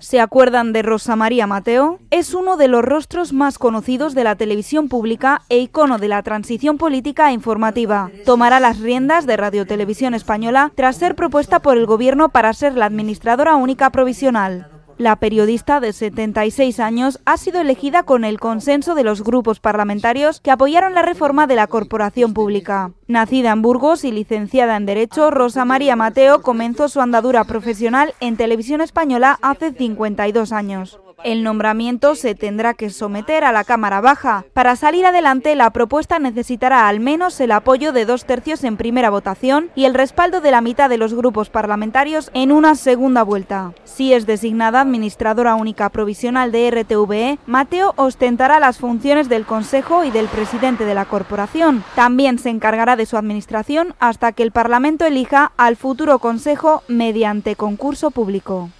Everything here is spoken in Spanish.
¿Se acuerdan de Rosa María Mateo? Es uno de los rostros más conocidos de la televisión pública e icono de la transición política e informativa. Tomará las riendas de Radio Televisión Española tras ser propuesta por el Gobierno para ser la administradora única provisional. La periodista de 76 años ha sido elegida con el consenso de los grupos parlamentarios que apoyaron la reforma de la corporación pública. Nacida en Burgos y licenciada en Derecho, Rosa María Mateo comenzó su andadura profesional en Televisión Española hace 52 años. El nombramiento se tendrá que someter a la Cámara Baja. Para salir adelante, la propuesta necesitará al menos el apoyo de dos tercios en primera votación y el respaldo de la mitad de los grupos parlamentarios en una segunda vuelta. Si es designada administradora única provisional de RTVE, Mateo ostentará las funciones del Consejo y del presidente de la corporación. También se encargará de su administración hasta que el Parlamento elija al futuro Consejo mediante concurso público.